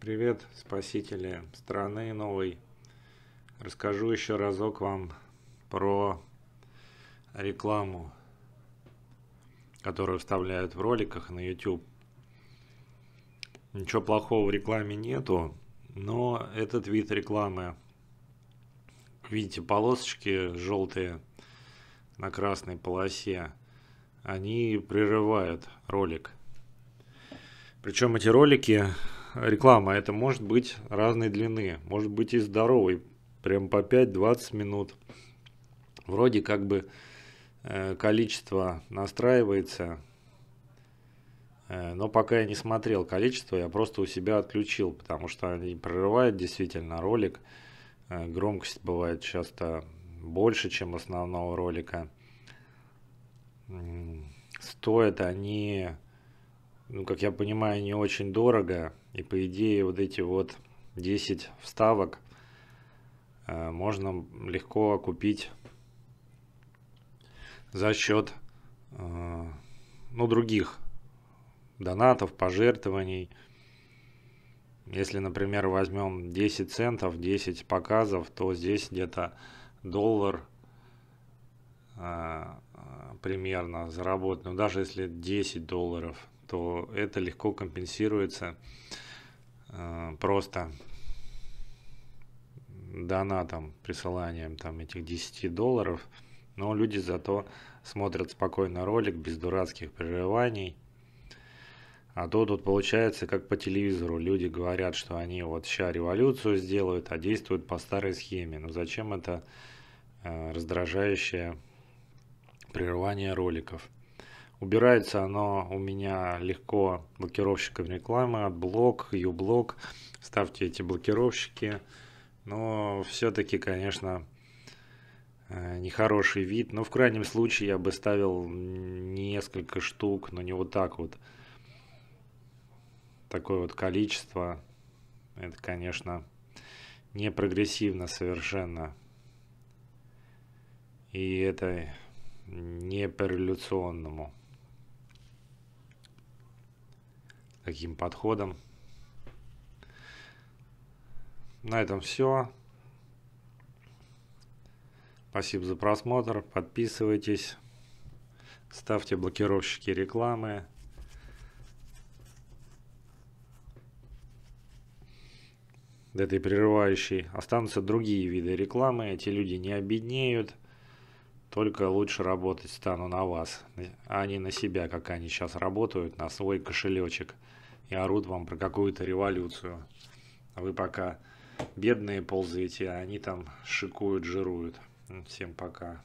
Привет, спасители страны новой. Расскажу еще разок вам про рекламу, которую вставляют в роликах на YouTube. Ничего плохого в рекламе нету, но этот вид рекламы, видите, полосочки желтые на красной полосе, они прерывают ролик. Причем эти ролики реклама это может быть разной длины, может быть и здоровой, прям по 5-20 минут. Вроде как бы э, количество настраивается, э, но пока я не смотрел количество, я просто у себя отключил, потому что они прерывают действительно ролик. Э, громкость бывает часто больше, чем основного ролика. Стоят они ну, как я понимаю, не очень дорого. И по идее вот эти вот 10 вставок э, можно легко купить за счет э, ну, других донатов, пожертвований. Если, например, возьмем 10 центов, 10 показов, то здесь где-то доллар э, э, примерно заработан. Ну, даже если 10 долларов, то это легко компенсируется э, просто донатом, присыланием там этих 10 долларов, но люди зато смотрят спокойно ролик без дурацких прерываний. А то тут получается, как по телевизору, люди говорят, что они вот ща революцию сделают, а действуют по старой схеме. Но ну зачем это э, раздражающее прерывание роликов? Убирается оно у меня легко блокировщиком рекламы, блок, юблок. Ставьте эти блокировщики. Но все-таки, конечно, э, нехороший вид. Но в крайнем случае я бы ставил несколько штук, но не вот так вот. Такое вот количество. Это, конечно, не прогрессивно совершенно. И это не по революционному. каким подходом. На этом все. Спасибо за просмотр. Подписывайтесь. Ставьте блокировщики рекламы. этой прерывающей. Останутся другие виды рекламы. Эти люди не обеднеют только лучше работать стану на вас, а не на себя, как они сейчас работают, на свой кошелечек и орут вам про какую-то революцию. А вы пока бедные ползаете, а они там шикуют, жируют. Всем пока.